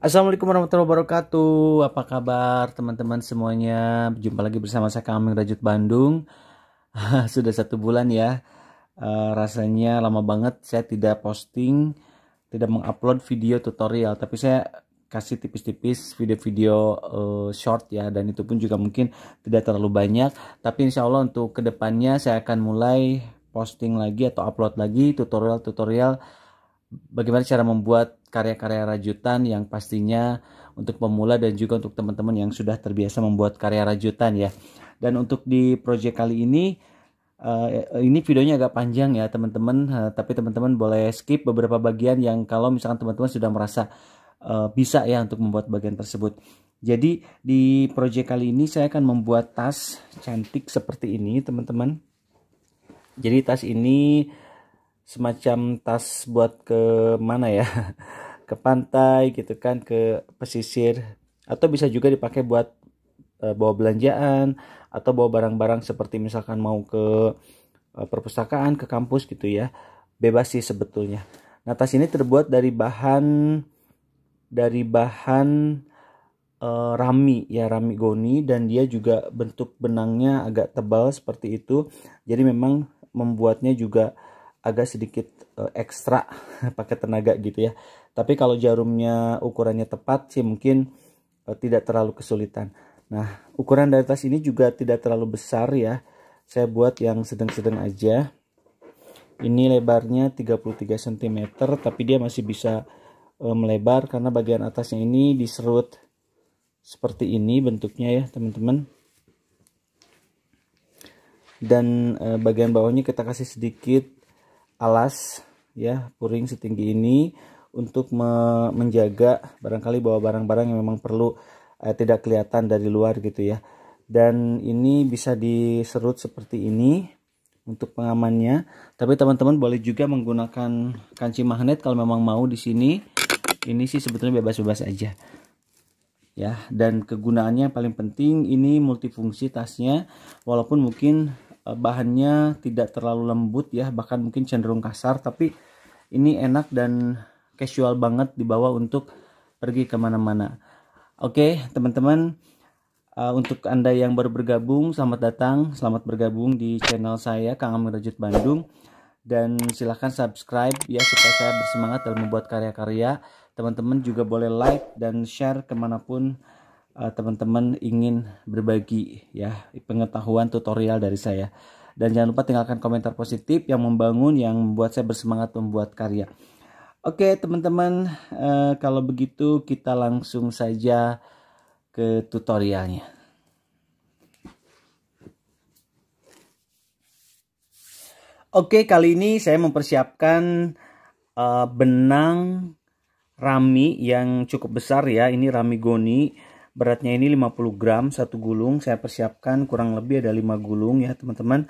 Assalamualaikum warahmatullahi wabarakatuh. Apa kabar teman-teman semuanya? Jumpa lagi bersama saya Kaming Rajut Bandung. Sudah satu bulan ya. Uh, rasanya lama banget saya tidak posting, tidak mengupload video tutorial. Tapi saya kasih tipis-tipis video-video uh, short ya. Dan itu pun juga mungkin tidak terlalu banyak. Tapi insya Allah untuk kedepannya saya akan mulai posting lagi atau upload lagi tutorial-tutorial bagaimana cara membuat karya-karya rajutan yang pastinya untuk pemula dan juga untuk teman-teman yang sudah terbiasa membuat karya rajutan ya. Dan untuk di project kali ini uh, ini videonya agak panjang ya teman-teman, uh, tapi teman-teman boleh skip beberapa bagian yang kalau misalkan teman-teman sudah merasa uh, bisa ya untuk membuat bagian tersebut. Jadi di project kali ini saya akan membuat tas cantik seperti ini teman-teman. Jadi tas ini semacam tas buat ke mana ya ke pantai gitu kan ke pesisir atau bisa juga dipakai buat e, bawa belanjaan atau bawa barang-barang seperti misalkan mau ke e, perpustakaan ke kampus gitu ya bebas sih sebetulnya nah tas ini terbuat dari bahan dari bahan e, rami ya rami goni dan dia juga bentuk benangnya agak tebal seperti itu jadi memang membuatnya juga agak sedikit uh, ekstra pakai tenaga gitu ya. Tapi kalau jarumnya ukurannya tepat sih mungkin uh, tidak terlalu kesulitan. Nah, ukuran dari tas ini juga tidak terlalu besar ya. Saya buat yang sedang-sedang aja. Ini lebarnya 33 cm tapi dia masih bisa uh, melebar karena bagian atasnya ini diserut seperti ini bentuknya ya, teman-teman dan bagian bawahnya kita kasih sedikit alas ya puring setinggi ini untuk me menjaga barangkali bawa barang-barang yang memang perlu eh, tidak kelihatan dari luar gitu ya dan ini bisa diserut seperti ini untuk pengamannya tapi teman-teman boleh juga menggunakan kanci magnet kalau memang mau di sini ini sih sebetulnya bebas-bebas aja ya dan kegunaannya yang paling penting ini multifungsi tasnya walaupun mungkin Eh, bahannya tidak terlalu lembut ya bahkan mungkin cenderung kasar tapi ini enak dan casual banget dibawa untuk pergi kemana-mana oke okay, teman-teman uh, untuk anda yang baru bergabung selamat datang selamat bergabung di channel saya Kang Amir Rajut Bandung dan silahkan subscribe ya supaya saya bersemangat dalam membuat karya-karya teman-teman juga boleh like dan share kemanapun Eh, teman-teman uh, ingin berbagi ya pengetahuan tutorial dari saya. Dan jangan lupa tinggalkan komentar positif yang membangun, yang membuat saya bersemangat membuat karya. Oke teman-teman, uh, kalau begitu kita langsung saja ke tutorialnya. Oke, kali ini saya mempersiapkan uh, benang rami yang cukup besar ya. Ini rami goni Beratnya ini 50 gram, satu gulung. Saya persiapkan kurang lebih ada 5 gulung ya teman-teman.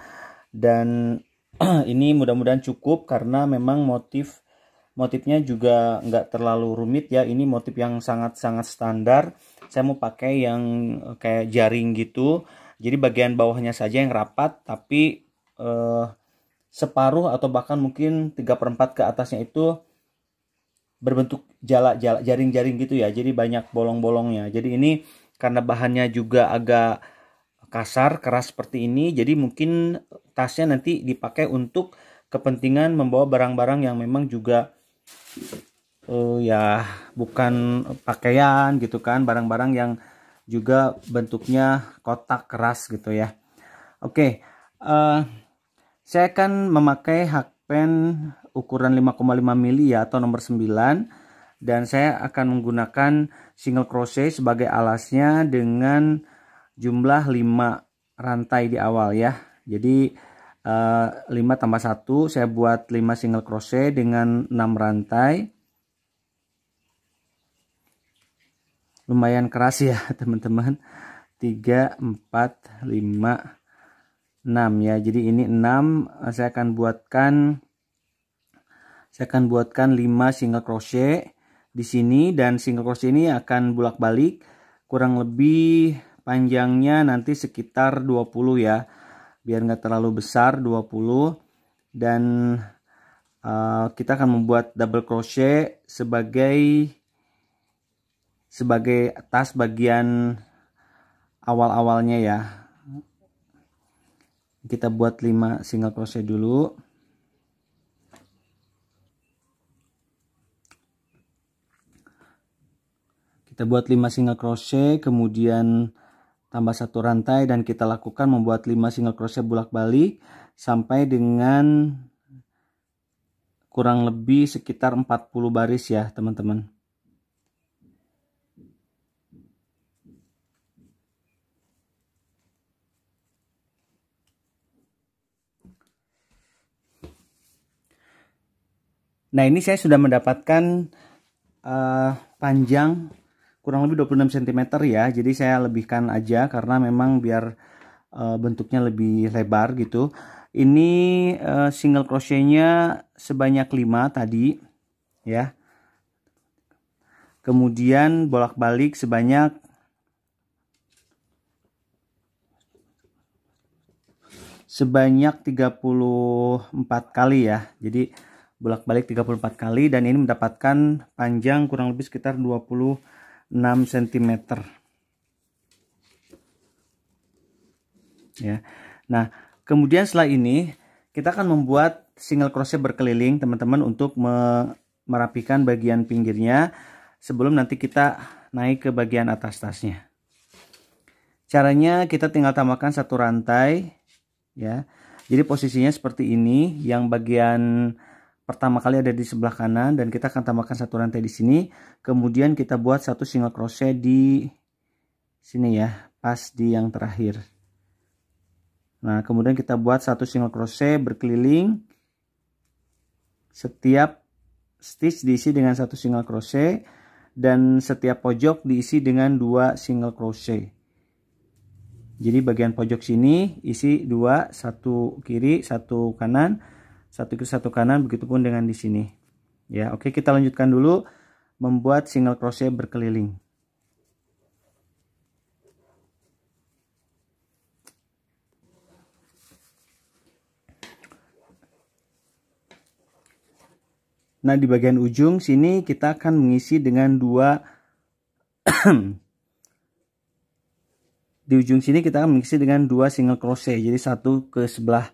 Dan ini mudah-mudahan cukup karena memang motif motifnya juga nggak terlalu rumit ya. Ini motif yang sangat-sangat standar. Saya mau pakai yang eh, kayak jaring gitu. Jadi bagian bawahnya saja yang rapat tapi eh, separuh atau bahkan mungkin 3 perempat ke atasnya itu berbentuk jala-jala jaring-jaring gitu ya. Jadi banyak bolong-bolongnya. Jadi ini karena bahannya juga agak kasar, keras seperti ini, jadi mungkin tasnya nanti dipakai untuk kepentingan membawa barang-barang yang memang juga uh, ya bukan pakaian gitu kan, barang-barang yang juga bentuknya kotak keras gitu ya. Oke, okay, uh, eh, saya akan memakai hakpen ukuran 5,5 mili ya atau nomor 9 dan saya akan menggunakan single crochet sebagai alasnya dengan jumlah 5 rantai di awal ya jadi 5 eh, tambah 1 saya buat 5 single crochet dengan 6 rantai lumayan keras ya teman-teman 3 4 5 6 ya jadi ini 6 saya akan buatkan saya akan buatkan 5 single crochet di sini dan single crochet ini akan bolak-balik kurang lebih panjangnya nanti sekitar 20 ya biar nggak terlalu besar 20 dan uh, kita akan membuat double crochet sebagai sebagai atas bagian awal-awalnya ya kita buat 5 single crochet dulu kita buat 5 single crochet kemudian tambah satu rantai dan kita lakukan membuat 5 single crochet bolak-balik sampai dengan kurang lebih sekitar 40 baris ya teman-teman Nah ini saya sudah mendapatkan uh, panjang kurang lebih 26 cm ya jadi saya lebihkan aja karena memang biar uh, bentuknya lebih lebar gitu ini uh, single crochetnya sebanyak 5 tadi ya kemudian bolak-balik sebanyak sebanyak 34 kali ya jadi bolak-balik 34 kali dan ini mendapatkan panjang kurang lebih sekitar 20 6 cm ya nah kemudian setelah ini kita akan membuat single crochet berkeliling teman-teman untuk merapikan bagian pinggirnya sebelum nanti kita naik ke bagian atas tasnya caranya kita tinggal tambahkan satu rantai ya jadi posisinya seperti ini yang bagian pertama kali ada di sebelah kanan dan kita akan tambahkan satu rantai di sini kemudian kita buat satu single crochet di sini ya pas di yang terakhir nah kemudian kita buat satu single crochet berkeliling setiap stitch diisi dengan satu single crochet dan setiap pojok diisi dengan dua single crochet jadi bagian pojok sini isi dua satu kiri satu kanan satu ke satu kanan begitupun dengan di sini ya oke kita lanjutkan dulu membuat single crochet berkeliling Nah, di bagian ujung sini kita akan mengisi dengan dua di ujung sini kita akan mengisi dengan dua single crochet. Jadi satu ke sebelah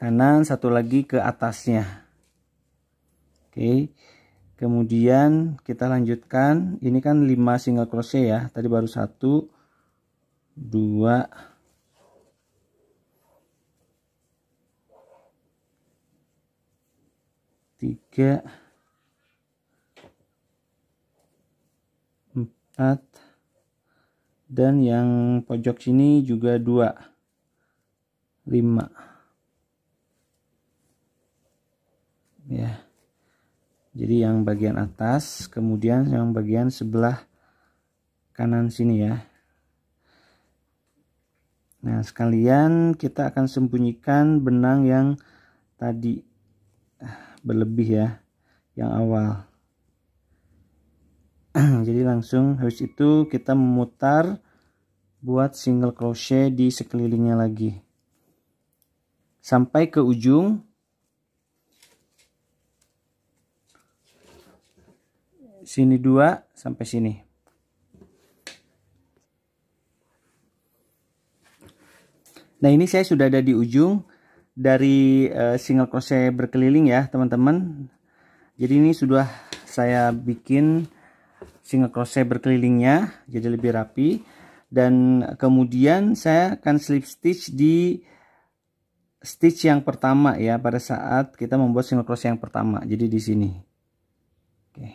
kanan satu lagi ke atasnya oke kemudian kita lanjutkan ini kan 5 single crochet ya tadi baru satu dua tiga empat dan yang pojok sini juga dua lima ya jadi yang bagian atas kemudian yang bagian sebelah kanan sini ya nah sekalian kita akan sembunyikan benang yang tadi ah, berlebih ya yang awal jadi langsung habis itu kita memutar buat single crochet di sekelilingnya lagi sampai ke ujung sini dua sampai sini nah ini saya sudah ada di ujung dari eh, single crochet berkeliling ya teman-teman jadi ini sudah saya bikin single crochet berkelilingnya jadi lebih rapi dan kemudian saya akan slip stitch di stitch yang pertama ya pada saat kita membuat single crochet yang pertama jadi di sini oke okay.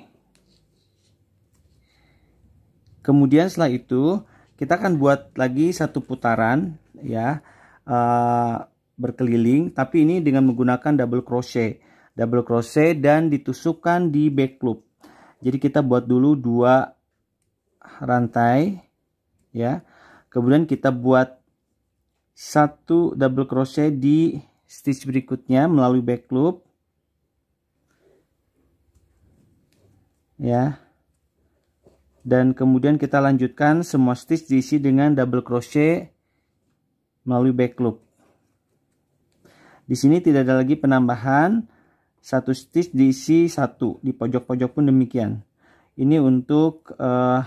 Kemudian setelah itu kita akan buat lagi satu putaran ya uh, berkeliling tapi ini dengan menggunakan double crochet. Double crochet dan ditusukkan di back loop. Jadi kita buat dulu dua rantai ya. Kemudian kita buat satu double crochet di stitch berikutnya melalui back loop ya dan kemudian kita lanjutkan semua stitch diisi dengan double crochet melalui back loop di sini tidak ada lagi penambahan satu stitch diisi satu di pojok-pojok pun demikian ini untuk uh,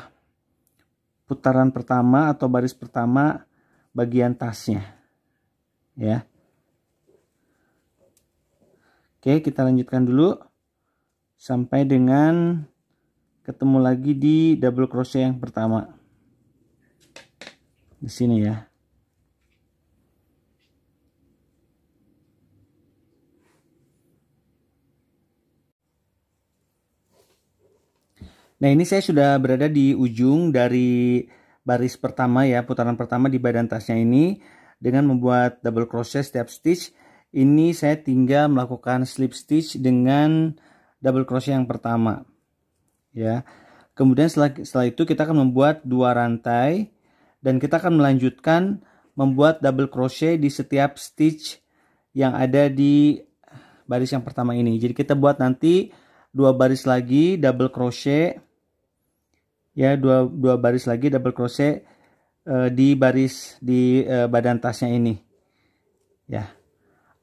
putaran pertama atau baris pertama bagian tasnya ya Oke kita lanjutkan dulu sampai dengan ketemu lagi di double crochet yang pertama di sini ya Nah ini saya sudah berada di ujung dari baris pertama ya putaran pertama di badan tasnya ini dengan membuat double crochet setiap stitch ini saya tinggal melakukan slip stitch dengan double crochet yang pertama ya. Kemudian setelah, setelah itu kita akan membuat dua rantai dan kita akan melanjutkan membuat double crochet di setiap stitch yang ada di baris yang pertama ini. Jadi kita buat nanti dua baris lagi double crochet ya dua dua baris lagi double crochet uh, di baris di uh, badan tasnya ini. Ya.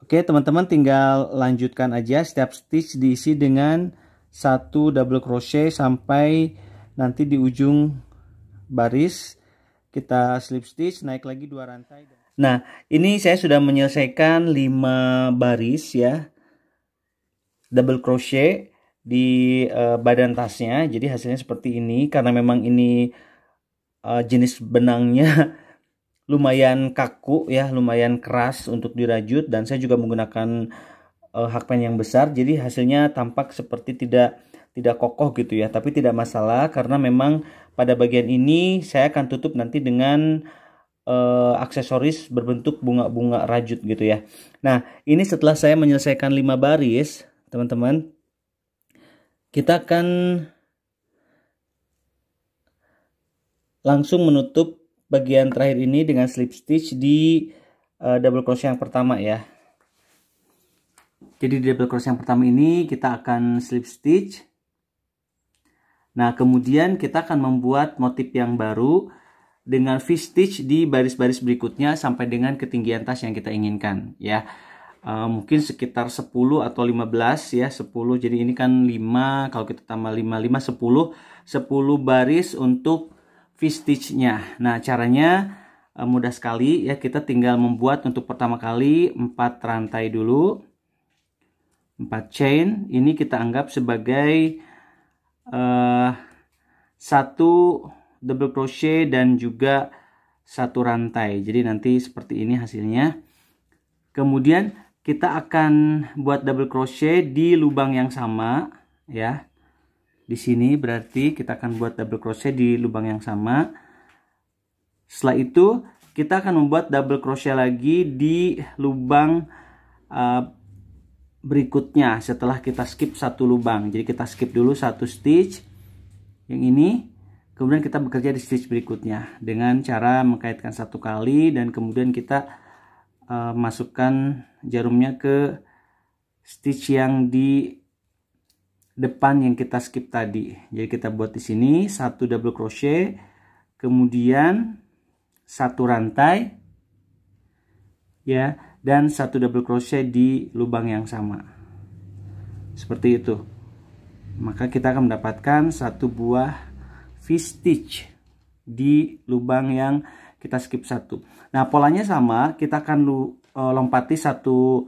Oke, teman-teman tinggal lanjutkan aja setiap stitch diisi dengan satu double crochet sampai nanti di ujung baris kita slip stitch naik lagi dua rantai nah ini saya sudah menyelesaikan lima baris ya double crochet di uh, badan tasnya jadi hasilnya seperti ini karena memang ini uh, jenis benangnya lumayan kaku ya lumayan keras untuk dirajut dan saya juga menggunakan uh, eh, hakpen yang besar jadi hasilnya tampak seperti tidak tidak kokoh gitu ya tapi tidak masalah karena memang pada bagian ini saya akan tutup nanti dengan uh, aksesoris berbentuk bunga-bunga rajut gitu ya nah ini setelah saya menyelesaikan 5 baris teman-teman kita akan langsung menutup bagian terakhir ini dengan slip stitch di uh, double crochet yang pertama ya jadi di double cross yang pertama ini kita akan slip stitch nah kemudian kita akan membuat motif yang baru dengan V stitch di baris-baris berikutnya sampai dengan ketinggian tas yang kita inginkan ya e, mungkin sekitar 10 atau 15 ya 10 jadi ini kan 5 kalau kita tambah 5 5 10 10 baris untuk V stitch nya nah caranya eh, mudah sekali ya kita tinggal membuat untuk pertama kali 4 rantai dulu 4 chain ini kita anggap sebagai uh, satu double crochet dan juga satu rantai jadi nanti seperti ini hasilnya kemudian kita akan buat double crochet di lubang yang sama ya di sini berarti kita akan buat double crochet di lubang yang sama setelah itu kita akan membuat double crochet lagi di lubang uh, berikutnya setelah kita skip satu lubang jadi kita skip dulu satu stitch yang ini kemudian kita bekerja di stitch berikutnya dengan cara mengkaitkan satu kali dan kemudian kita uh, masukkan jarumnya ke stitch yang di depan yang kita skip tadi. Jadi kita buat di sini satu double crochet, kemudian satu rantai, ya dan satu double crochet di lubang yang sama seperti itu maka kita akan mendapatkan satu buah V stitch di lubang yang kita skip satu nah polanya sama kita akan e, lompati satu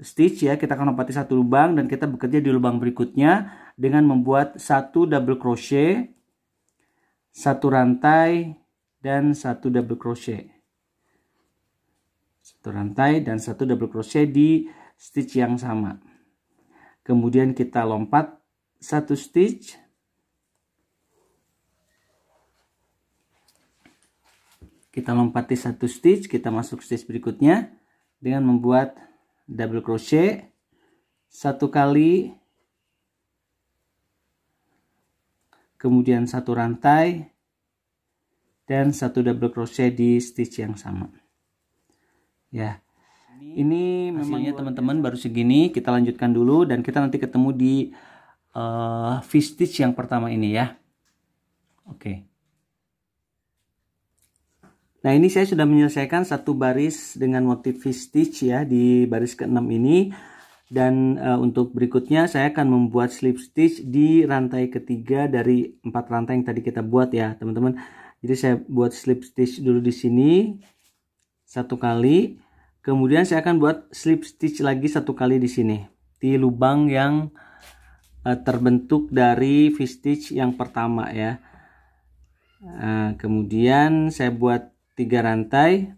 stitch ya kita akan lompati satu lubang dan kita bekerja di lubang berikutnya dengan membuat satu double crochet satu rantai dan satu double crochet satu rantai dan satu double crochet di stitch yang sama kemudian kita lompat satu stitch kita lompati satu stitch kita masuk stitch berikutnya dengan membuat double crochet satu kali kemudian satu rantai dan satu double crochet di stitch yang sama ya ini memangnya teman-teman baru segini kita lanjutkan dulu dan kita nanti ketemu di uh, stitch yang pertama ini ya oke okay. Nah ini saya sudah menyelesaikan satu baris dengan motif v stitch ya di baris ke-6 ini dan uh, untuk berikutnya saya akan membuat slip stitch di rantai ketiga dari empat rantai yang tadi kita buat ya teman-teman jadi saya buat slip stitch dulu di sini satu kali Kemudian saya akan buat slip stitch lagi satu kali di sini di lubang yang eh, terbentuk dari V stitch yang pertama ya. Eh, kemudian saya buat tiga rantai.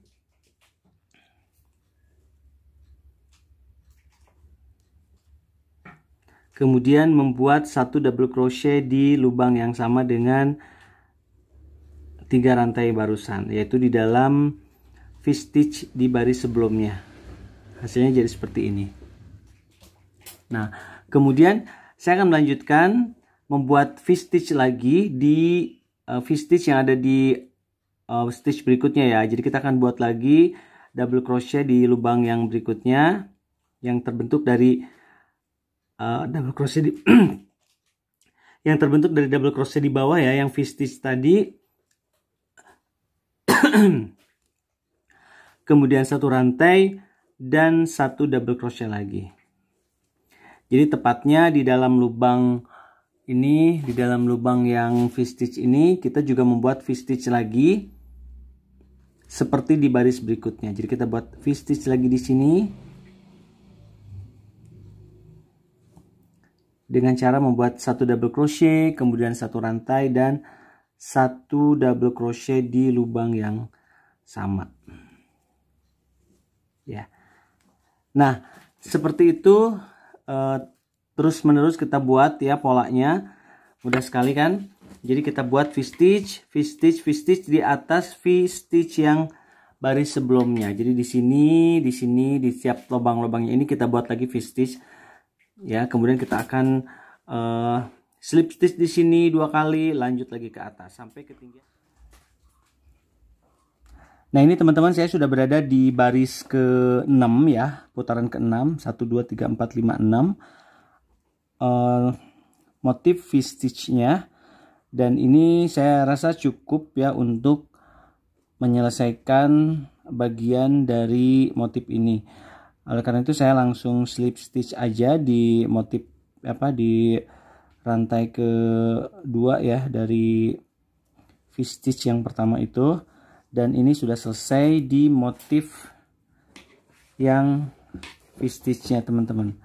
Kemudian membuat satu double crochet di lubang yang sama dengan tiga rantai barusan yaitu di dalam V stitch di baris sebelumnya hasilnya jadi seperti ini nah kemudian saya akan melanjutkan membuat V stitch lagi di uh, eh, V stitch yang ada di uh, stitch berikutnya ya jadi kita akan buat lagi double crochet di lubang yang berikutnya yang terbentuk dari uh, double crochet di yang terbentuk dari double crochet di bawah ya yang V stitch tadi kemudian satu rantai dan satu double crochet lagi jadi tepatnya di dalam lubang ini di dalam lubang yang v stitch ini kita juga membuat v stitch lagi seperti di baris berikutnya jadi kita buat v stitch lagi di sini dengan cara membuat satu double crochet kemudian satu rantai dan satu double crochet di lubang yang sama ya nah seperti itu eh, terus menerus kita buat ya polanya mudah sekali kan jadi kita buat V stitch V stitch V stitch di atas V stitch yang baris sebelumnya jadi di sini di sini di setiap lubang-lubangnya ini kita buat lagi V stitch ya kemudian kita akan uh, slip stitch di sini dua kali lanjut lagi ke atas sampai ketinggian Nah ini teman-teman saya sudah berada di baris ke-6 ya, putaran ke-6, 1, 2, 3, 4, 5, 6. Uh, motif V-stitch-nya. Dan ini saya rasa cukup ya untuk menyelesaikan bagian dari motif ini. Oleh karena itu saya langsung slip stitch aja di motif apa di rantai kedua ya dari V-stitch yang pertama itu dan ini sudah selesai di motif yang stitchnya teman-teman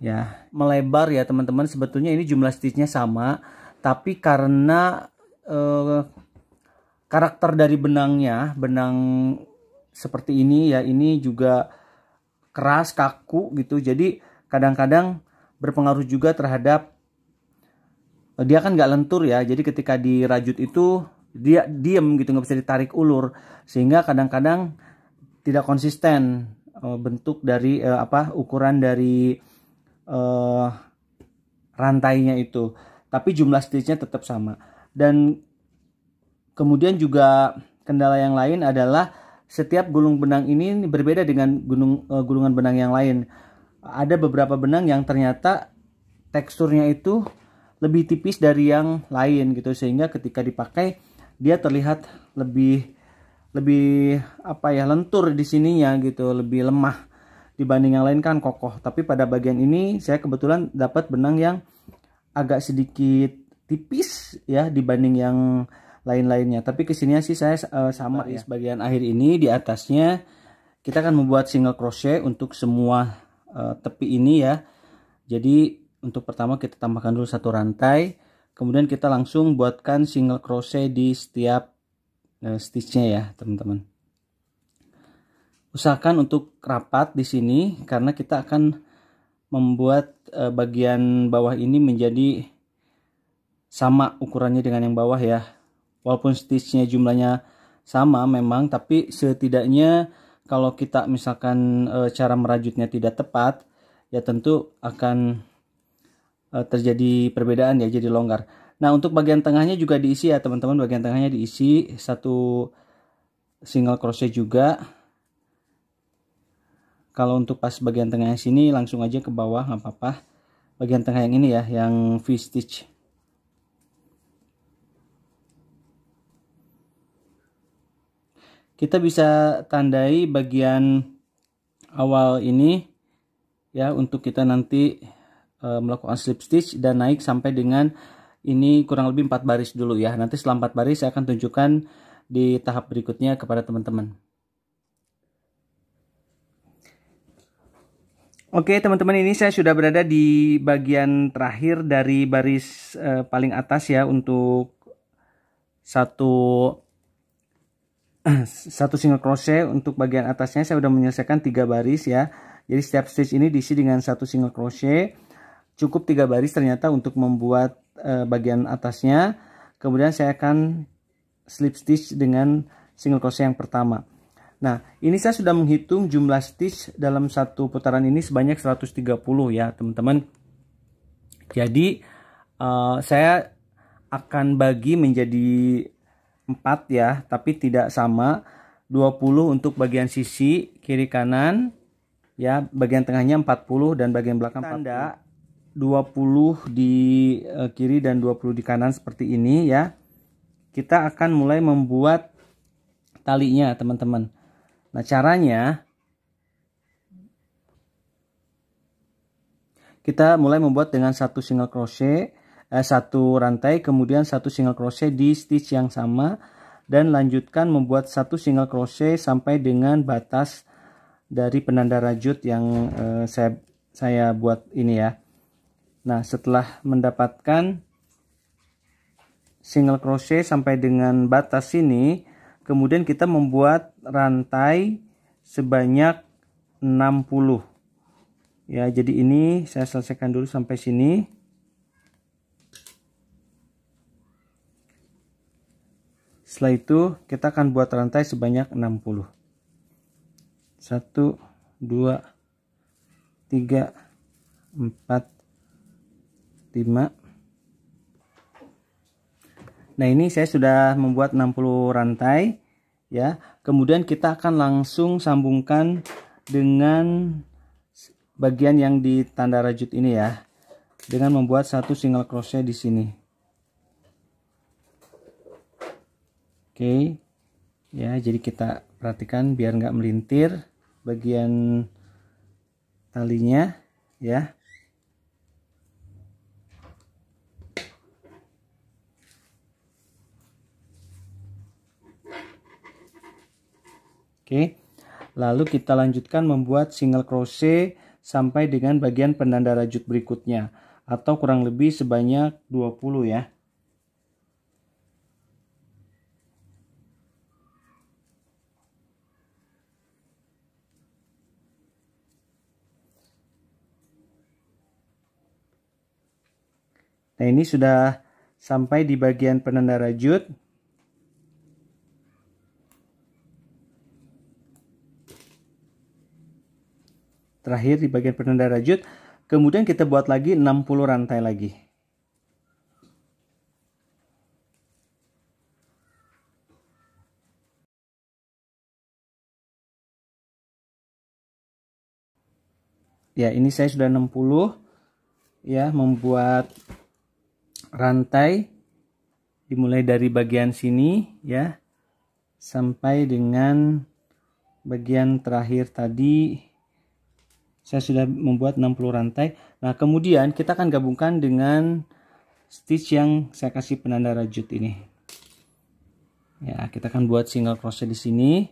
ya melebar ya teman-teman sebetulnya ini jumlah stitchnya sama tapi karena eh, karakter dari benangnya benang seperti ini ya ini juga keras kaku gitu jadi kadang-kadang berpengaruh juga terhadap eh, dia kan nggak lentur ya jadi ketika dirajut itu dia diem gitu nggak bisa ditarik ulur sehingga kadang-kadang tidak konsisten uh, bentuk dari uh, apa ukuran dari uh, rantainya itu tapi jumlah stitchnya tetap sama dan kemudian juga kendala yang lain adalah setiap gulung benang ini berbeda dengan gunung uh, gulungan benang yang lain ada beberapa benang yang ternyata teksturnya itu lebih tipis dari yang lain gitu sehingga ketika dipakai dia terlihat lebih lebih apa ya lentur di sininya gitu lebih lemah dibanding yang lain kan kokoh tapi pada bagian ini saya kebetulan dapat benang yang agak sedikit tipis ya dibanding yang lain-lainnya tapi kesininya sih saya uh, sama iya. ya. bagian akhir ini di atasnya kita akan membuat single crochet untuk semua uh, tepi ini ya jadi untuk pertama kita tambahkan dulu satu rantai kemudian kita langsung buatkan single crochet di setiap uh, stitchnya ya teman-teman usahakan untuk rapat di sini karena kita akan membuat uh, bagian bawah ini menjadi sama ukurannya dengan yang bawah ya walaupun stitchnya jumlahnya sama memang tapi setidaknya kalau kita misalkan e, cara merajutnya tidak tepat ya tentu akan Eh, terjadi perbedaan ya jadi longgar. Nah untuk bagian tengahnya juga diisi ya teman-teman bagian tengahnya diisi satu single crochet juga. Kalau untuk pas bagian tengahnya sini langsung aja ke bawah nggak apa-apa. Bagian tengah yang ini ya yang V stitch. Kita bisa tandai bagian awal ini ya untuk kita nanti Eh, melakukan slip stitch dan naik sampai dengan ini kurang lebih 4 baris dulu ya. Nanti setelah 4 baris saya akan tunjukkan di tahap berikutnya kepada teman-teman. Oke teman-teman ini saya sudah berada di bagian terakhir dari baris eh, paling atas ya untuk satu satu single crochet untuk bagian atasnya saya sudah menyelesaikan tiga baris ya. Jadi setiap stitch ini diisi dengan satu single crochet cukup tiga baris ternyata untuk membuat e, bagian atasnya kemudian saya akan slip stitch dengan single crochet yang pertama nah ini saya sudah menghitung jumlah stitch dalam satu putaran ini sebanyak 130 ya teman-teman jadi e, saya akan bagi menjadi 4 ya tapi tidak sama 20 untuk bagian sisi kiri kanan ya bagian tengahnya 40 dan bagian belakang tanda 20 di eh, kiri dan 20 di kanan seperti ini ya kita akan mulai membuat talinya teman-teman nah caranya kita mulai membuat dengan satu single crochet eh, satu rantai kemudian satu single crochet di stitch yang sama dan lanjutkan membuat satu single crochet sampai dengan batas dari penanda rajut yang eh, saya saya buat ini ya Nah, setelah mendapatkan single crochet sampai dengan batas sini, kemudian kita membuat rantai sebanyak 60. Ya, jadi ini saya selesaikan dulu sampai sini. Setelah itu kita akan buat rantai sebanyak 60. 1 2 3 4 5 nah ini saya sudah membuat 60 rantai ya kemudian kita akan langsung sambungkan dengan bagian yang di tanda rajut ini ya dengan membuat satu single crochet di sini oke ya jadi kita perhatikan biar nggak melintir bagian talinya ya Oke. Lalu kita lanjutkan membuat single crochet sampai dengan bagian penanda rajut berikutnya atau kurang lebih sebanyak 20 ya. Nah, ini sudah sampai di bagian penanda rajut. terakhir di bagian penanda rajut. Kemudian kita buat lagi 60 rantai lagi. Ya, ini saya sudah 60 ya membuat rantai dimulai dari bagian sini ya sampai dengan bagian terakhir tadi saya sudah membuat 60 rantai nah kemudian kita akan gabungkan dengan stitch yang saya kasih penanda rajut ini ya kita akan buat single crochet di sini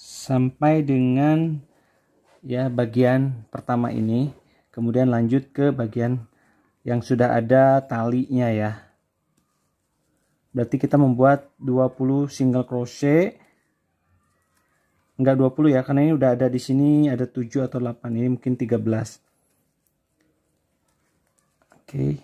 sampai dengan ya bagian pertama ini kemudian lanjut ke bagian yang sudah ada talinya ya berarti kita membuat 20 single crochet enggak 20 ya karena ini udah ada di sini ada 7 atau 8 ini mungkin 13 oke okay.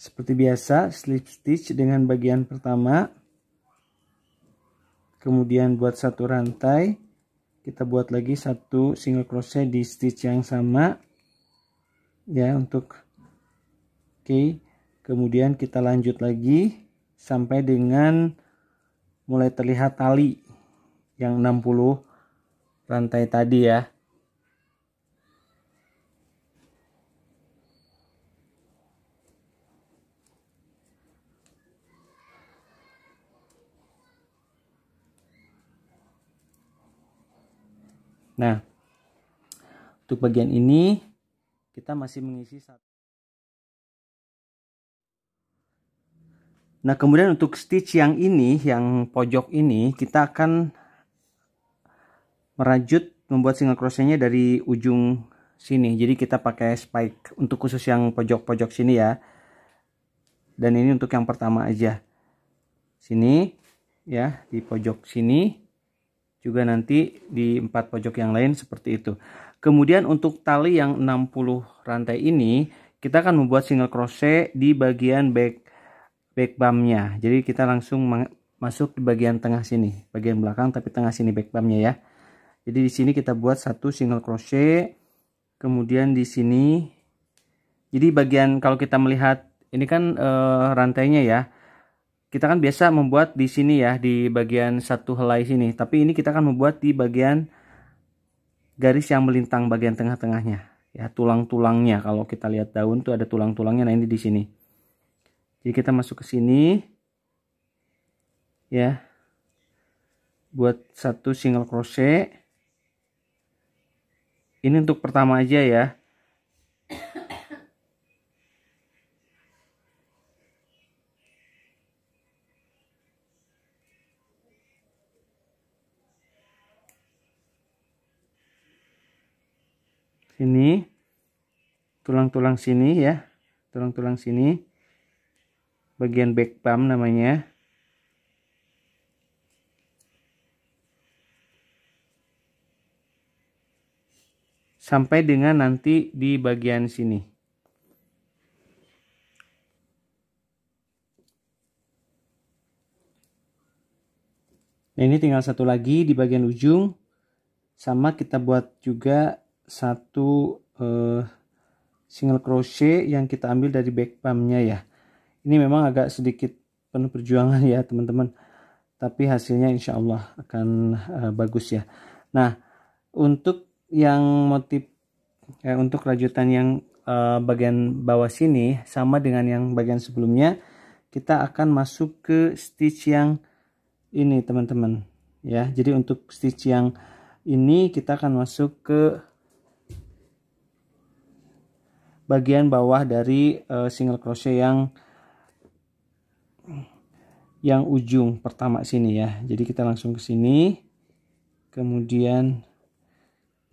Seperti biasa, slip stitch dengan bagian pertama. Kemudian buat satu rantai, kita buat lagi satu single crochet di stitch yang sama. Ya, untuk Oke. Okay. Kemudian kita lanjut lagi sampai dengan mulai terlihat tali yang 60 rantai tadi ya. Nah, untuk bagian ini kita masih mengisi satu. Nah, kemudian untuk stitch yang ini, yang pojok ini, kita akan merajut membuat single crochetnya dari ujung sini. Jadi kita pakai spike untuk khusus yang pojok-pojok sini ya. Dan ini untuk yang pertama aja. Sini ya, di pojok sini juga nanti di empat pojok yang lain seperti itu. Kemudian untuk tali yang 60 rantai ini kita akan membuat single crochet di bagian back back bumpnya. Jadi kita langsung masuk di bagian tengah sini, bagian belakang tapi tengah sini back bumpnya ya. Jadi di sini kita buat satu single crochet, kemudian di sini, jadi bagian kalau kita melihat ini kan e, rantainya ya kita kan biasa membuat di sini ya di bagian satu helai sini tapi ini kita akan membuat di bagian garis yang melintang bagian tengah-tengahnya ya tulang-tulangnya kalau kita lihat daun tuh ada tulang-tulangnya nah ini di sini jadi kita masuk ke sini ya buat satu single crochet ini untuk pertama aja ya Ini tulang-tulang sini ya tulang-tulang sini bagian back pump namanya sampai dengan nanti di bagian sini nah ini tinggal satu lagi di bagian ujung sama kita buat juga satu uh, single crochet yang kita ambil dari back pump-nya ya ini memang agak sedikit penuh perjuangan ya teman-teman tapi hasilnya insya Allah akan uh, bagus ya nah untuk yang motif eh, untuk rajutan yang uh, bagian bawah sini sama dengan yang bagian sebelumnya kita akan masuk ke stitch yang ini teman-teman ya jadi untuk stitch yang ini kita akan masuk ke bagian bawah dari uh, single crochet yang yang ujung pertama sini ya jadi kita langsung ke sini kemudian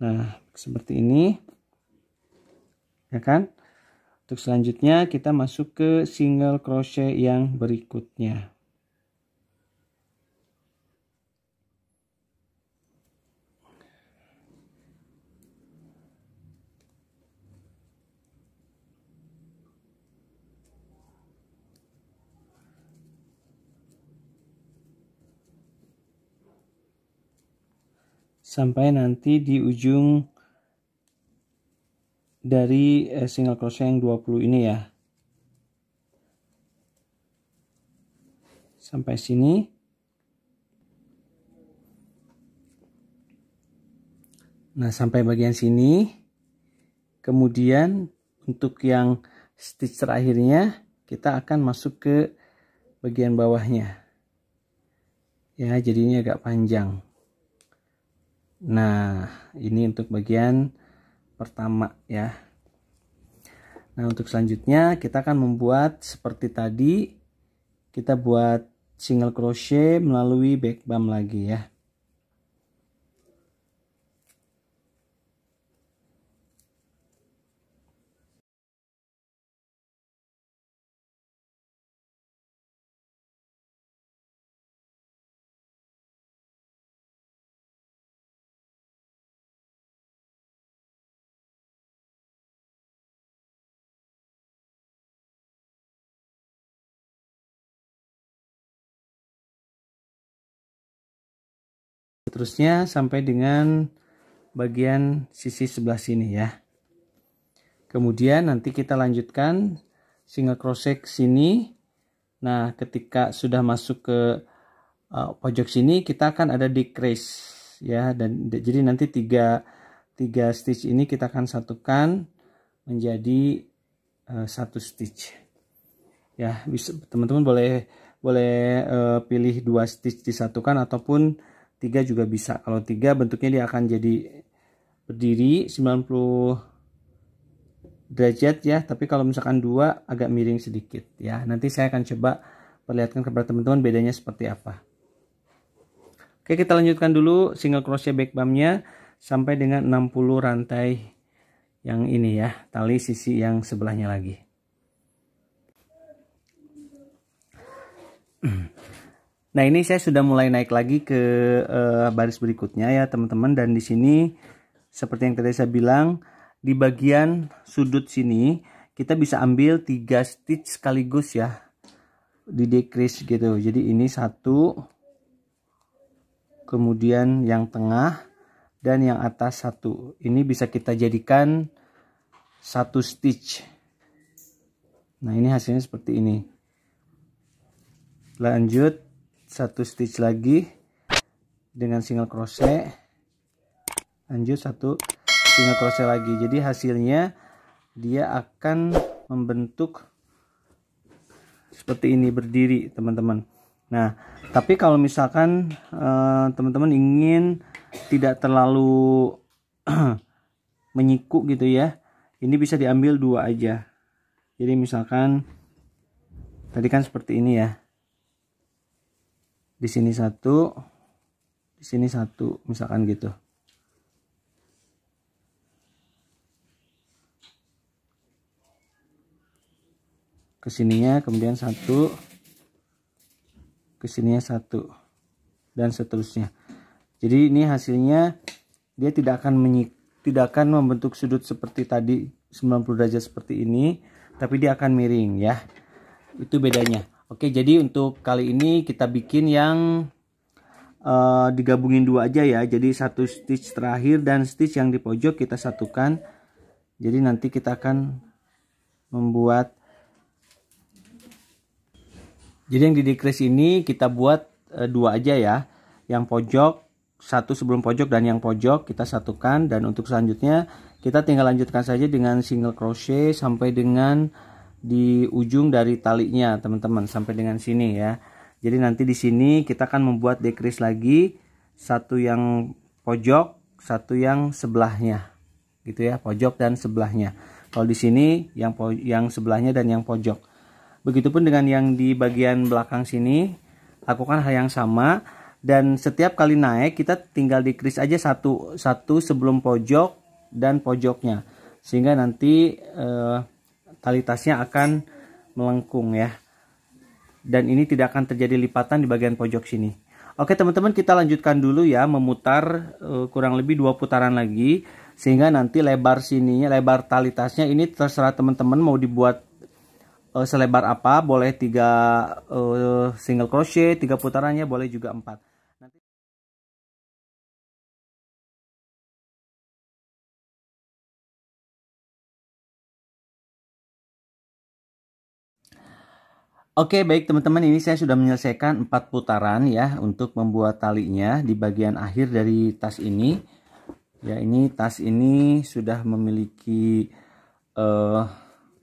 nah seperti ini ya kan untuk selanjutnya kita masuk ke single crochet yang berikutnya sampai nanti di ujung dari eh, single crochet yang 20 ini ya sampai sini nah sampai bagian sini kemudian untuk yang stitch terakhirnya kita akan masuk ke bagian bawahnya ya jadinya agak panjang Nah, ini untuk bagian pertama ya. Nah, untuk selanjutnya kita akan membuat seperti tadi kita buat single crochet melalui back bump lagi ya. seterusnya sampai dengan bagian sisi sebelah sini ya kemudian nanti kita lanjutkan single crochet sini nah ketika sudah masuk ke uh, pojok sini kita akan ada decrease ya dan jadi nanti tiga tiga stitch ini kita akan satukan menjadi uh, satu stitch ya bisa teman-teman boleh boleh uh, pilih dua stitch disatukan ataupun 3 juga bisa kalau 3 bentuknya dia akan jadi berdiri 90 derajat ya tapi kalau misalkan 2 agak miring sedikit ya nanti saya akan coba perlihatkan kepada teman-teman bedanya seperti apa oke kita lanjutkan dulu single crochet back bumpnya sampai dengan 60 rantai yang ini ya tali sisi yang sebelahnya lagi Nah ini saya sudah mulai naik lagi ke uh, baris berikutnya ya teman-teman dan di sini seperti yang tadi saya bilang di bagian sudut sini kita bisa ambil tiga stitch sekaligus ya di decrease gitu. Jadi ini satu, kemudian yang tengah dan yang atas satu. Ini bisa kita jadikan satu stitch. Nah ini hasilnya seperti ini. Lanjut satu stitch lagi dengan single crochet lanjut satu single crochet lagi jadi hasilnya dia akan membentuk seperti ini berdiri teman-teman nah tapi kalau misalkan eh, teman-teman eh, ingin tidak terlalu menyiku gitu ya ini bisa diambil dua aja jadi misalkan tadi kan seperti ini ya di sini satu di sini satu misalkan gitu kesininya kemudian satu kesininya satu dan seterusnya jadi ini hasilnya dia tidak akan menyik tidak akan membentuk sudut seperti tadi 90 derajat seperti ini tapi dia akan miring ya itu bedanya Oke, jadi untuk kali ini kita bikin yang uh, digabungin dua aja ya. Jadi satu stitch terakhir dan stitch yang di pojok kita satukan. Jadi nanti kita akan membuat jadi yang di decrease ini kita buat uh, dua aja ya. Yang pojok satu sebelum pojok dan yang pojok kita satukan dan untuk selanjutnya kita tinggal lanjutkan saja dengan single crochet sampai dengan di ujung dari talinya teman-teman sampai dengan sini ya jadi nanti di sini kita akan membuat decrease lagi satu yang pojok satu yang sebelahnya gitu ya pojok dan sebelahnya kalau di sini yang yang sebelahnya dan yang pojok begitupun dengan yang di bagian belakang sini lakukan hal yang sama dan setiap kali naik kita tinggal decrease aja satu satu sebelum pojok dan pojoknya sehingga nanti eh, tali tasnya akan melengkung ya. Dan ini tidak akan terjadi lipatan di bagian pojok sini. Oke teman-teman kita lanjutkan dulu ya memutar uh, kurang lebih dua putaran lagi sehingga nanti lebar sininya lebar tali tasnya ini terserah teman-teman mau dibuat eh, selebar apa boleh tiga uh, single crochet tiga putarannya boleh juga empat. Oke, baik teman-teman, ini saya sudah menyelesaikan 4 putaran ya untuk membuat talinya di bagian akhir dari tas ini. Ya, ini tas ini sudah memiliki uh,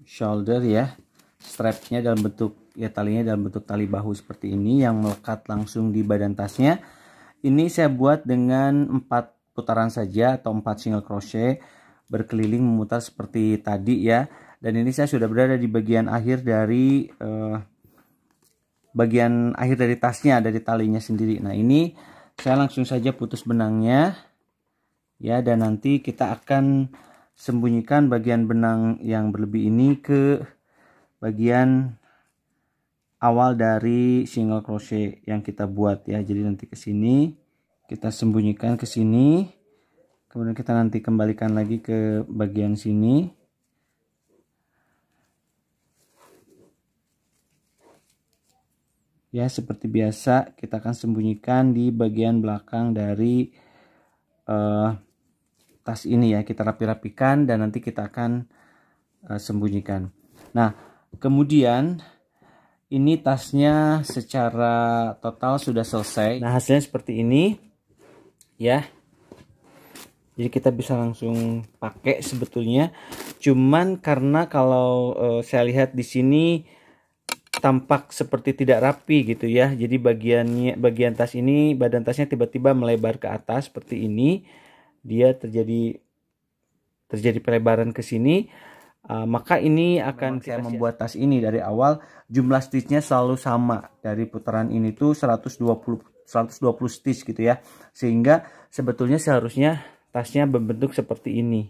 shoulder ya. Strapnya dalam bentuk ya talinya dalam bentuk tali bahu seperti ini yang melekat langsung di badan tasnya. Ini saya buat dengan 4 putaran saja atau 4 single crochet berkeliling memutar seperti tadi ya. Dan ini saya sudah berada di bagian akhir dari uh, bagian akhir dari tasnya dari talinya sendiri nah ini saya langsung saja putus benangnya ya dan nanti kita akan sembunyikan bagian benang yang berlebih ini ke bagian awal dari single crochet yang kita buat ya jadi nanti ke sini kita sembunyikan ke sini kemudian kita nanti kembalikan lagi ke bagian sini Ya, seperti biasa kita akan sembunyikan di bagian belakang dari uh, tas ini ya. Kita rapi-rapikan dan nanti kita akan uh, sembunyikan. Nah, kemudian ini tasnya secara total sudah selesai. Nah, hasilnya seperti ini. Ya. Jadi kita bisa langsung pakai sebetulnya. Cuman karena kalau uh, saya lihat di sini tampak seperti tidak rapi gitu ya. Jadi bagiannya bagian tas ini badan tasnya tiba-tiba melebar ke atas seperti ini. Dia terjadi terjadi pelebaran ke sini. Uh, maka ini akan Memang saya kita membuat tas ini dari awal jumlah stitchnya selalu sama dari putaran ini tuh 120 120 stitch gitu ya sehingga sebetulnya seharusnya tasnya berbentuk seperti ini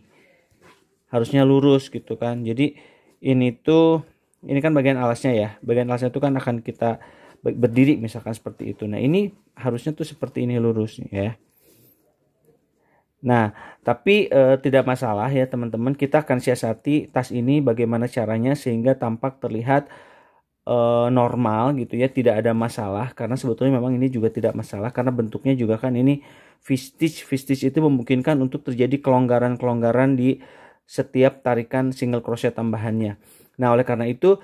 harusnya lurus gitu kan jadi ini tuh ini kan bagian alasnya ya bagian alasnya itu kan akan kita berdiri misalkan seperti itu nah ini harusnya tuh seperti ini lurus ya Nah, tapi e, tidak masalah ya teman-teman, kita akan siasati tas ini bagaimana caranya sehingga tampak terlihat e, normal gitu ya, tidak ada masalah karena sebetulnya memang ini juga tidak masalah karena bentuknya juga kan ini vistage stitch itu memungkinkan untuk terjadi kelonggaran-kelonggaran di setiap tarikan single crochet tambahannya. Nah, oleh karena itu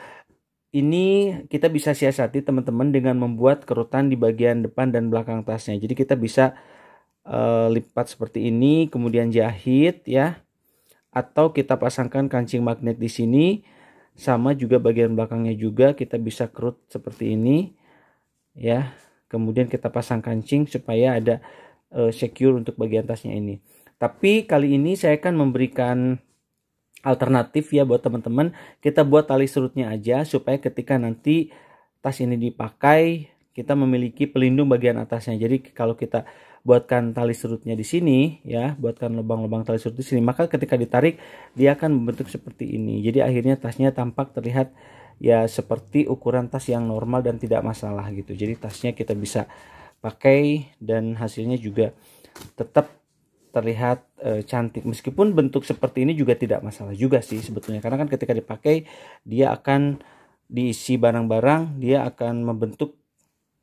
ini kita bisa siasati teman-teman dengan membuat kerutan di bagian depan dan belakang tasnya. Jadi kita bisa uh, lipat seperti ini, kemudian jahit ya. Atau kita pasangkan kancing magnet di sini sama juga bagian belakangnya juga kita bisa kerut seperti ini ya. Kemudian kita pasang kancing supaya ada uh, secure untuk bagian tasnya ini. Tapi kali ini saya akan memberikan alternatif ya buat teman-teman kita buat tali serutnya aja supaya ketika nanti tas ini dipakai kita memiliki pelindung bagian atasnya jadi kalau kita buatkan tali serutnya di sini ya buatkan lubang-lubang tali serut di sini maka ketika ditarik dia akan membentuk seperti ini jadi akhirnya tasnya tampak terlihat ya seperti ukuran tas yang normal dan tidak masalah gitu jadi tasnya kita bisa pakai dan hasilnya juga tetap terlihat e, cantik. Meskipun bentuk seperti ini juga tidak masalah juga sih sebetulnya karena kan ketika dipakai dia akan diisi barang-barang, dia akan membentuk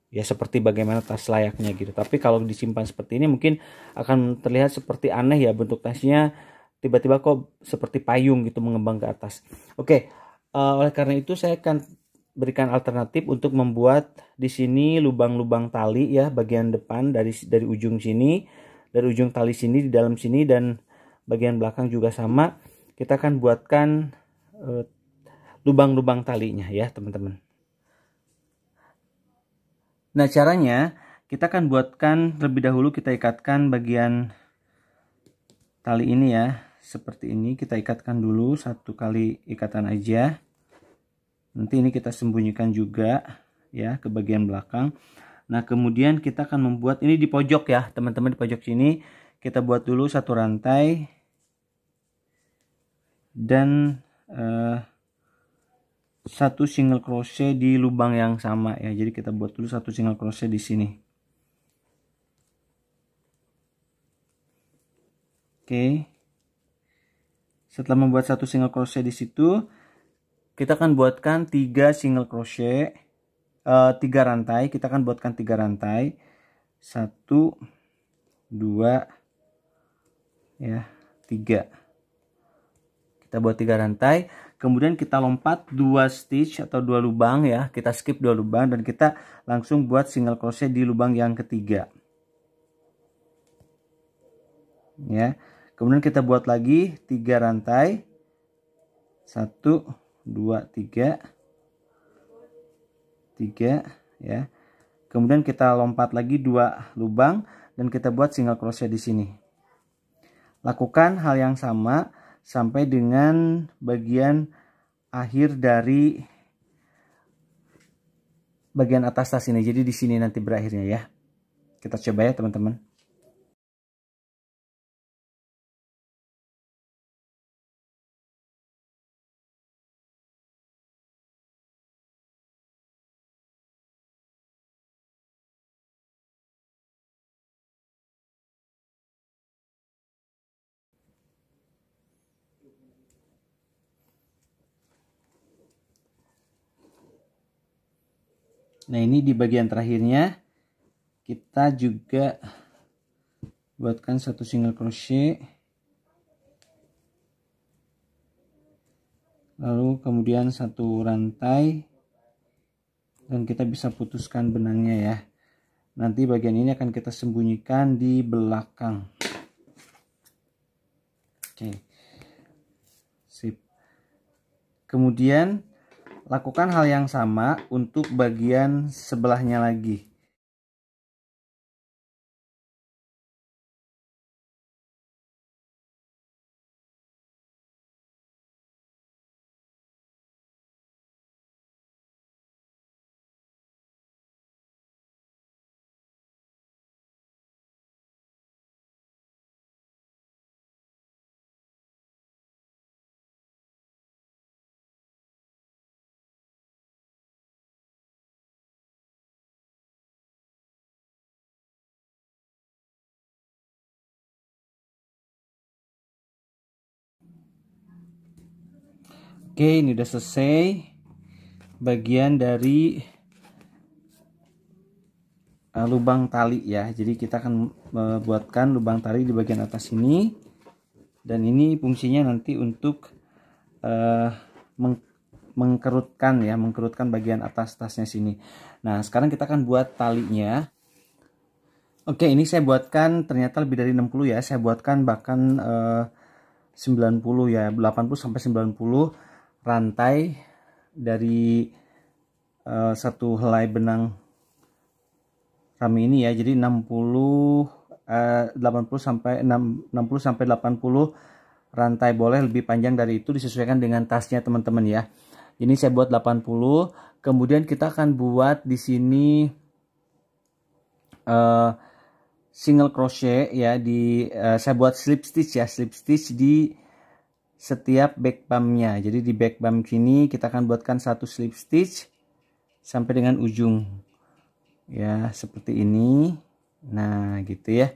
ya seperti bagaimana tas layaknya gitu. Tapi kalau disimpan seperti ini mungkin akan terlihat seperti aneh ya bentuk tasnya tiba-tiba kok seperti payung gitu mengembang ke atas. Oke, uh, oleh karena itu saya akan berikan alternatif untuk membuat di sini lubang-lubang tali ya bagian depan dari dari ujung sini dari ujung tali sini di dalam sini dan bagian belakang juga sama kita akan buatkan eh, lubang-lubang talinya ya teman-teman nah caranya kita akan buatkan terlebih dahulu kita ikatkan bagian tali ini ya seperti ini kita ikatkan dulu satu kali ikatan aja nanti ini kita sembunyikan juga ya ke bagian belakang Nah, kemudian kita akan membuat ini di pojok ya, teman-teman di pojok sini. Kita buat dulu satu rantai dan uh, satu single crochet di lubang yang sama ya. Jadi kita buat dulu satu single crochet di sini. Oke. Setelah membuat satu single crochet di situ, kita akan buatkan tiga single crochet Eh, tiga rantai kita akan buatkan tiga rantai satu dua ya tiga kita buat tiga rantai kemudian kita lompat dua stitch atau dua lubang ya kita skip dua lubang dan kita langsung buat single crochet di lubang yang ketiga ya kemudian kita buat lagi tiga rantai satu dua tiga tiga ya kemudian kita lompat lagi dua lubang dan kita buat single crochet di sini lakukan hal yang sama sampai dengan bagian akhir dari bagian atas tas ini jadi di sini nanti berakhirnya ya kita coba ya teman-teman Nah ini di bagian terakhirnya kita juga buatkan satu single crochet lalu kemudian satu rantai dan kita bisa putuskan benangnya ya nanti bagian ini akan kita sembunyikan di belakang oke sip kemudian Lakukan hal yang sama untuk bagian sebelahnya lagi. Oke, ini udah selesai bagian dari eh, lubang tali ya. Jadi kita akan membuatkan eh, lubang tali di bagian atas ini. Dan ini fungsinya nanti untuk uh, meng mengkerutkan ya, mengkerutkan bagian atas tasnya sini. Nah, sekarang kita akan buat talinya. Oke, ini saya buatkan ternyata lebih dari 60 ya. Saya buatkan bahkan uh, 90 ya, 80 sampai 90 rantai dari uh, satu helai benang rami ini ya. Jadi 60 uh, 80 sampai 6, 60 sampai 80 rantai boleh lebih panjang dari itu disesuaikan dengan tasnya teman-teman ya. Ini saya buat 80, kemudian kita akan buat di sini uh, single crochet ya di uh, saya buat slip stitch ya, slip stitch di setiap back pumpnya jadi di back pump sini kita akan buatkan satu slip stitch sampai dengan ujung ya seperti ini nah gitu ya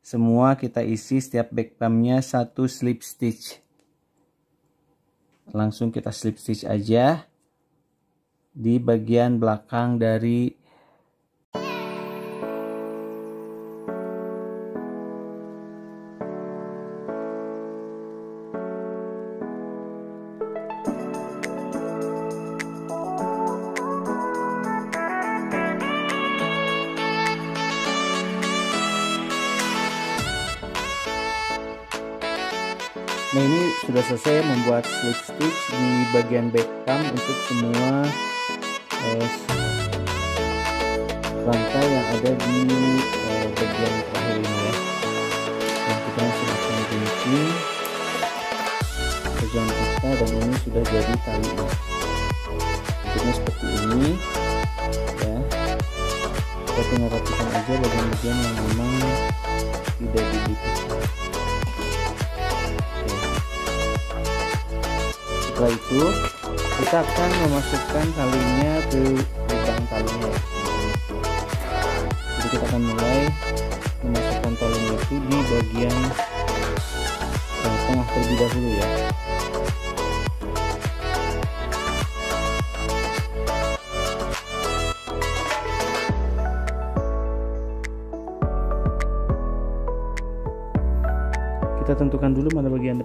semua kita isi setiap back pumpnya satu slip stitch langsung kita slip stitch aja di bagian belakang dari Nah ini sudah selesai membuat slip stitch di bagian back cam untuk semua eh, lantai yang ada di eh, bagian terakhir ini ya. Dan kita sudah kunci bagian kita dan ini sudah jadi tali ini. Bentuknya seperti ini ya. Kita tinggal rapikan aja bagian-bagian yang memang tidak dibutuhkan. setelah itu kita akan memasukkan talinya ke lubang talinya jadi kita akan mulai memasukkan talinya itu di bagian tengah terlebih dahulu ya kita tentukan dulu mana bagian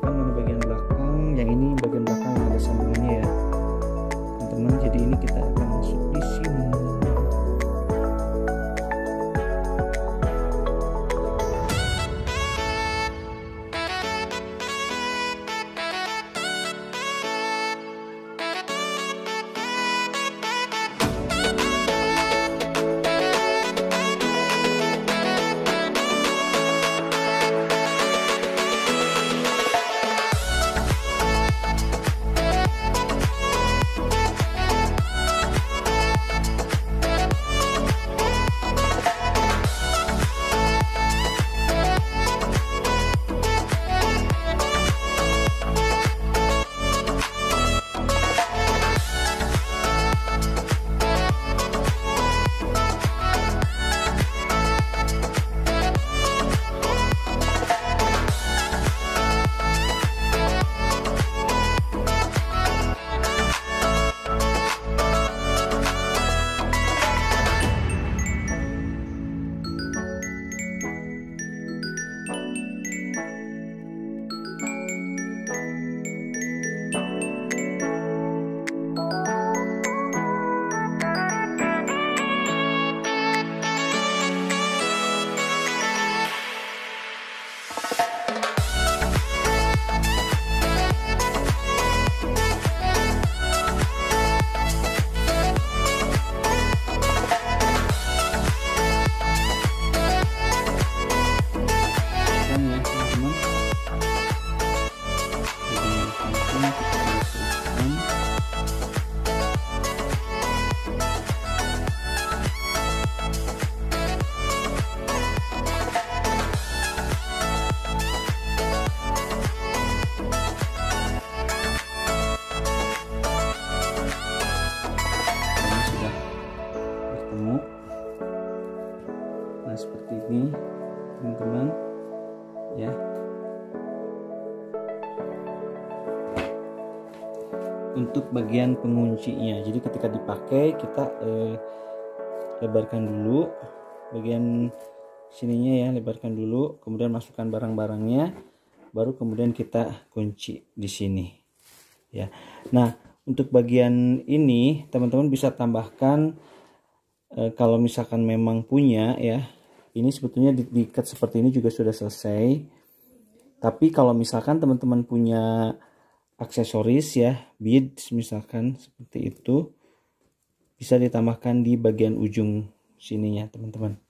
bagian penguncinya jadi ketika dipakai kita eh, lebarkan dulu bagian sininya ya lebarkan dulu kemudian masukkan barang-barangnya baru kemudian kita kunci di sini ya nah untuk bagian ini teman-teman bisa tambahkan eh, kalau misalkan memang punya ya ini sebetulnya di diikat seperti ini juga sudah selesai tapi kalau misalkan teman-teman punya aksesoris ya beads misalkan seperti itu bisa ditambahkan di bagian ujung sininya teman-teman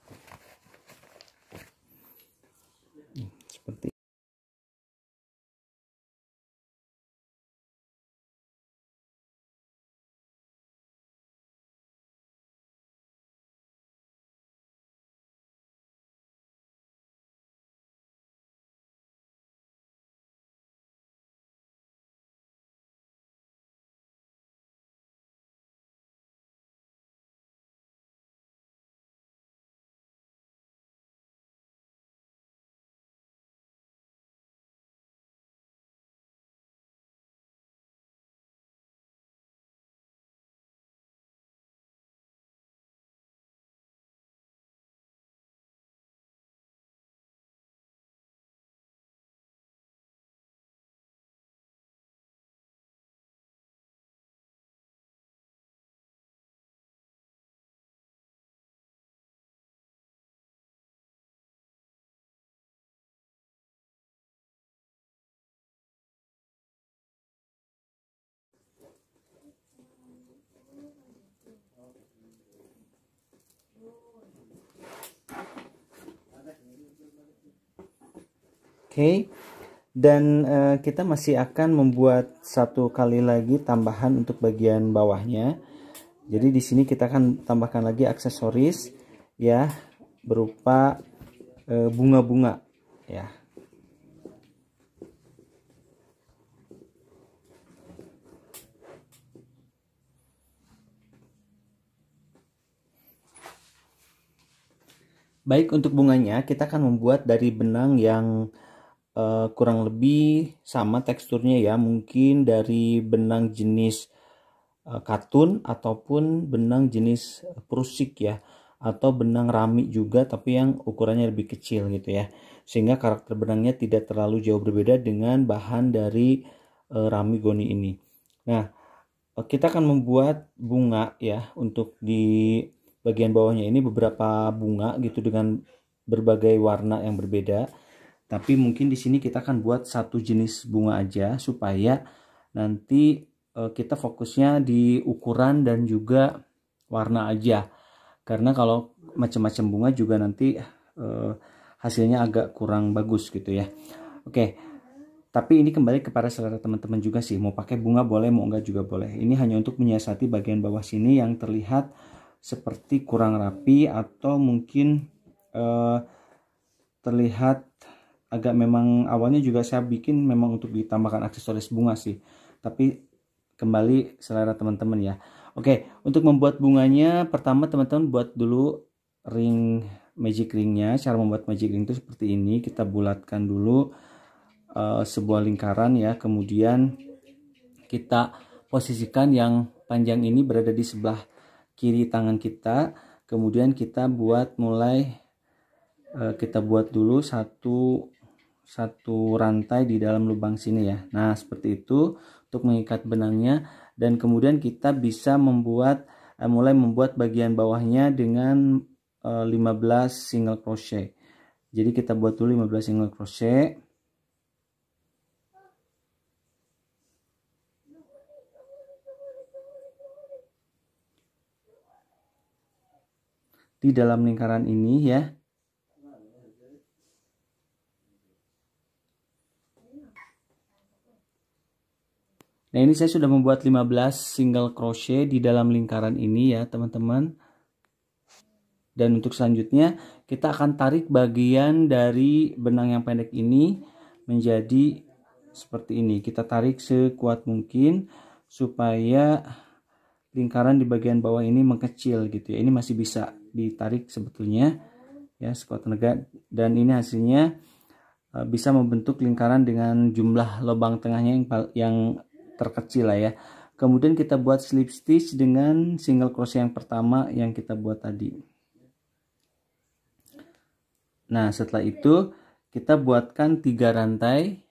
Oke, dan uh, kita masih akan membuat satu kali lagi tambahan untuk bagian bawahnya jadi di sini kita akan tambahkan lagi aksesoris ya berupa eh, bunga-bunga uh, ya Baik untuk bunganya kita akan membuat dari benang yang uh, kurang lebih sama teksturnya ya mungkin dari benang jenis uh, katun ataupun benang jenis eh, prusik ya atau benang rami juga tapi yang ukurannya lebih kecil gitu ya sehingga karakter benangnya tidak terlalu jauh berbeda dengan bahan dari uh, rami goni ini nah kita akan membuat bunga ya untuk di bagian bawahnya ini beberapa bunga gitu dengan berbagai warna yang berbeda tapi mungkin di sini kita akan buat satu jenis bunga aja supaya nanti eh, kita fokusnya di ukuran dan juga warna aja karena kalau macam-macam bunga juga nanti eh, hasilnya agak kurang bagus gitu ya oke tapi ini kembali kepada selera teman-teman juga sih mau pakai bunga boleh mau enggak juga boleh ini hanya untuk menyiasati bagian bawah sini yang terlihat seperti kurang rapi atau mungkin eh, terlihat agak memang awalnya juga saya bikin memang untuk ditambahkan aksesoris bunga sih tapi kembali selera teman-teman ya oke untuk membuat bunganya pertama teman-teman buat dulu ring magic ringnya cara membuat magic ring itu seperti ini kita bulatkan dulu uh, sebuah lingkaran ya kemudian kita posisikan yang panjang ini berada di sebelah kiri tangan kita kemudian kita buat mulai eh, kita buat dulu satu satu rantai di dalam lubang sini ya nah seperti itu untuk mengikat benangnya dan kemudian kita bisa membuat eh, mulai membuat bagian bawahnya dengan eh, 15 single crochet jadi kita buat dulu 15 single crochet di dalam lingkaran ini ya Nah ini saya sudah membuat 15 single crochet di dalam lingkaran ini ya teman-teman. Dan untuk selanjutnya kita akan tarik bagian dari benang yang pendek ini menjadi seperti ini. Kita tarik sekuat mungkin supaya lingkaran di bagian bawah ini mengecil gitu ya. Ini masih bisa ditarik sebetulnya ya sekuat tenaga dan ini hasilnya eh, bisa membentuk lingkaran dengan jumlah lubang tengahnya yang yang terkecil lah ya kemudian kita buat slip stitch dengan single crochet yang pertama yang kita buat tadi nah setelah itu kita buatkan tiga rantai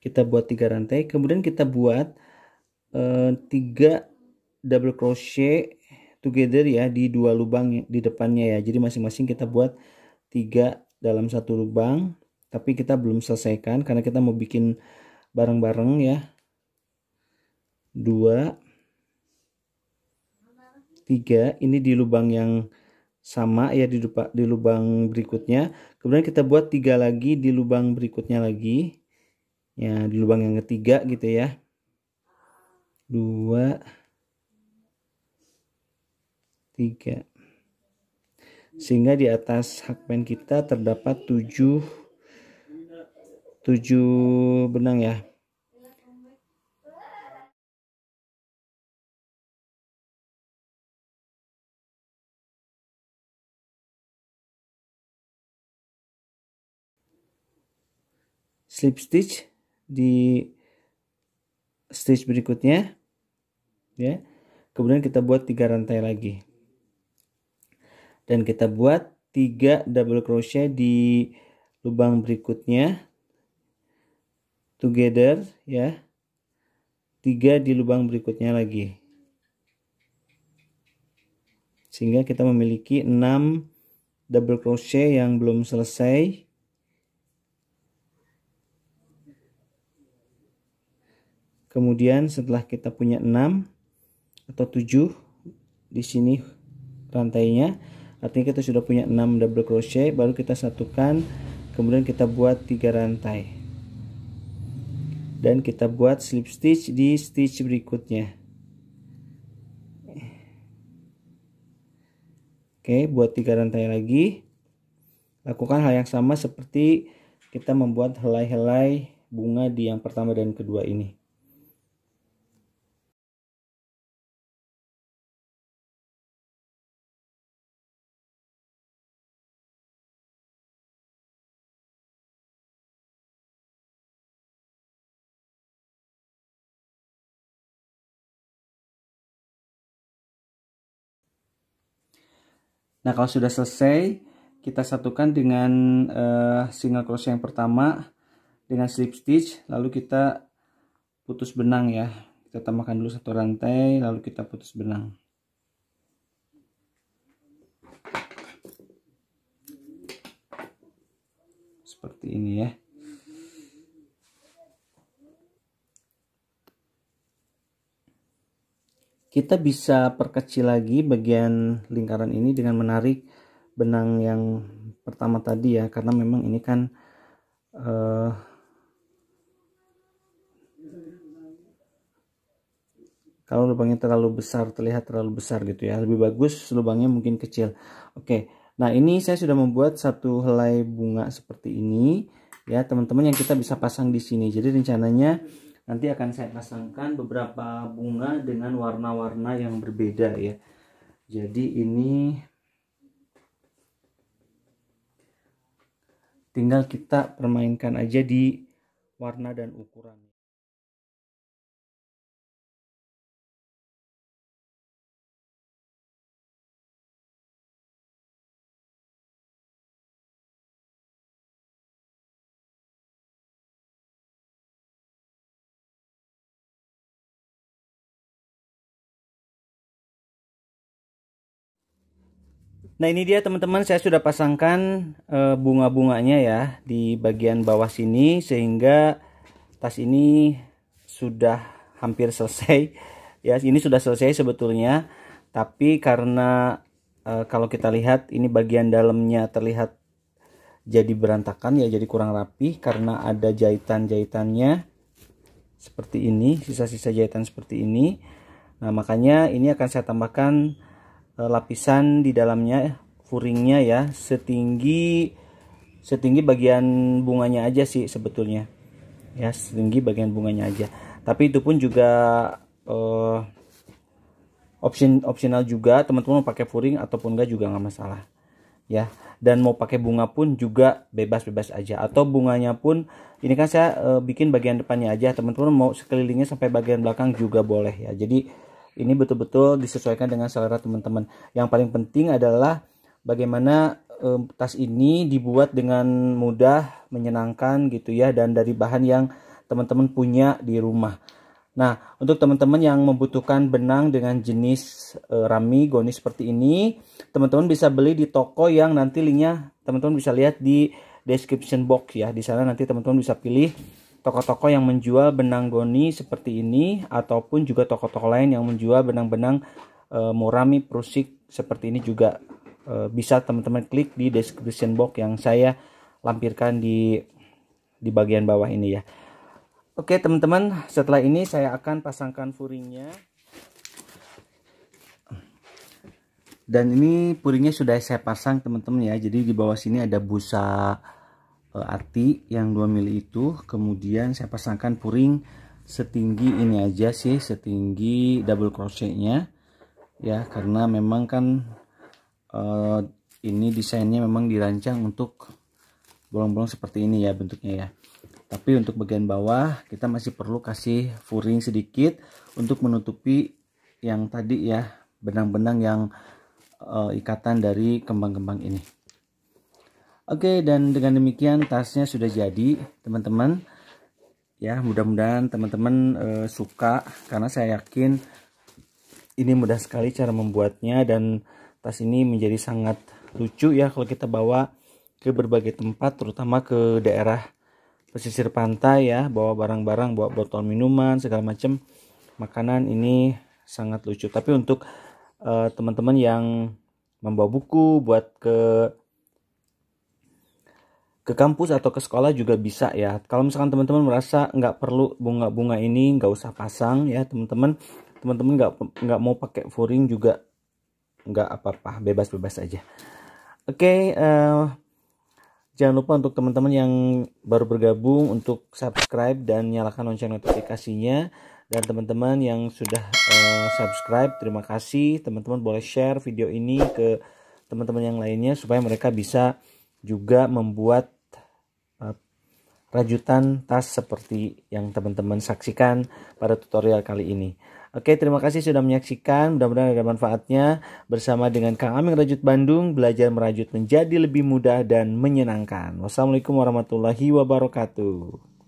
kita buat tiga rantai kemudian kita buat Eh, tiga double crochet together ya di dua lubang ya, di depannya ya jadi masing-masing kita buat tiga dalam satu lubang tapi kita belum selesaikan karena kita mau bikin bareng-bareng ya dua tiga ini di lubang yang sama ya di, lupa, di lubang berikutnya kemudian kita buat tiga lagi di lubang berikutnya lagi ya di lubang yang ketiga gitu ya dua tiga sehingga di atas hakpen kita terdapat tujuh tujuh benang ya slip stitch di stitch berikutnya ya kemudian kita buat tiga rantai lagi dan kita buat tiga double crochet di lubang berikutnya together ya tiga di lubang berikutnya lagi sehingga kita memiliki enam double crochet yang belum selesai kemudian setelah kita punya 6 atau 7 di sini rantainya artinya kita sudah punya 6 double crochet baru kita satukan kemudian kita buat 3 rantai dan kita buat slip stitch di stitch berikutnya oke buat 3 rantai lagi lakukan hal yang sama seperti kita membuat helai-helai bunga di yang pertama dan kedua ini Nah kalau sudah selesai kita satukan dengan uh, single crochet yang pertama dengan slip stitch lalu kita putus benang ya kita tambahkan dulu satu rantai lalu kita putus benang seperti ini ya kita bisa perkecil lagi bagian lingkaran ini dengan menarik benang yang pertama tadi ya karena memang ini kan uh, kalau lubangnya terlalu besar terlihat terlalu besar gitu ya lebih bagus lubangnya mungkin kecil oke nah ini saya sudah membuat satu helai bunga seperti ini ya teman-teman yang kita bisa pasang di sini jadi rencananya Nanti akan saya pasangkan beberapa bunga dengan warna-warna yang berbeda ya. Jadi ini tinggal kita permainkan aja di warna dan ukuran. Nah ini dia teman-teman saya sudah pasangkan uh, bunga-bunganya ya di bagian bawah sini sehingga tas ini sudah hampir selesai ya ini sudah selesai sebetulnya tapi karena e, kalau kita lihat ini bagian dalamnya terlihat jadi berantakan ya jadi kurang rapi karena ada jahitan-jahitannya seperti ini sisa-sisa jahitan seperti ini nah makanya ini akan saya tambahkan Eh, lapisan di dalamnya furingnya ya setinggi setinggi bagian bunganya aja sih sebetulnya ya setinggi bagian bunganya aja tapi itu pun juga uh, option optional juga teman-teman mau pakai furing ataupun enggak juga nggak masalah ya dan mau pakai bunga pun juga bebas-bebas aja atau bunganya pun ini kan saya uh, bikin bagian depannya aja teman-teman mau sekelilingnya sampai bagian belakang juga boleh ya jadi ini betul-betul disesuaikan dengan selera teman-teman. Yang paling penting adalah bagaimana um, tas ini dibuat dengan mudah, menyenangkan gitu ya dan dari bahan yang teman-teman punya di rumah. Nah, untuk teman-teman yang membutuhkan benang dengan jenis e, rami goni seperti ini, teman-teman bisa beli di toko yang nanti linknya teman-teman bisa lihat di description box ya. Di sana nanti teman-teman bisa pilih toko-toko yang menjual benang goni seperti ini ataupun juga toko-toko lain yang menjual benang-benang e, murami prusik seperti ini juga e, bisa teman-teman klik di description box yang saya lampirkan di di bagian bawah ini ya. Oke teman-teman setelah ini saya akan pasangkan furingnya dan ini puringnya sudah saya pasang teman-teman ya jadi di bawah sini ada busa Eh, arti yang 2 mili itu kemudian saya pasangkan puring setinggi ini aja sih setinggi double crochetnya ya karena memang kan uh, ini desainnya memang dirancang untuk bolong-bolong seperti ini ya bentuknya ya tapi untuk bagian bawah kita masih perlu kasih furing sedikit untuk menutupi yang tadi ya benang-benang yang uh, ikatan dari kembang-kembang ini Oke, dan dengan demikian tasnya sudah jadi, teman-teman. Ya, mudah-mudahan teman-teman e, suka karena saya yakin ini mudah sekali cara membuatnya dan tas ini menjadi sangat lucu ya kalau kita bawa ke berbagai tempat, terutama ke daerah pesisir pantai ya, bawa barang-barang, bawa botol minuman segala macam, makanan ini sangat lucu. Tapi untuk eh, teman-teman yang membawa buku buat ke ke kampus atau ke sekolah juga bisa ya kalau misalkan teman-teman merasa nggak perlu bunga-bunga ini nggak usah pasang ya teman-teman teman-teman nggak nggak mau pakai furing juga nggak apa-apa bebas-bebas aja oke okay, uh, eh, jangan lupa untuk teman-teman yang baru bergabung untuk subscribe dan nyalakan lonceng notifikasinya dan teman-teman yang sudah uh, subscribe terima kasih teman-teman boleh share video ini ke teman-teman yang lainnya supaya mereka bisa juga membuat rajutan tas seperti yang teman-teman saksikan pada tutorial kali ini. Oke, terima kasih sudah menyaksikan. Mudah-mudahan ada manfaatnya. Bersama dengan Kang Aming Rajut Bandung, belajar merajut menjadi lebih mudah dan menyenangkan. Wassalamualaikum warahmatullahi wabarakatuh.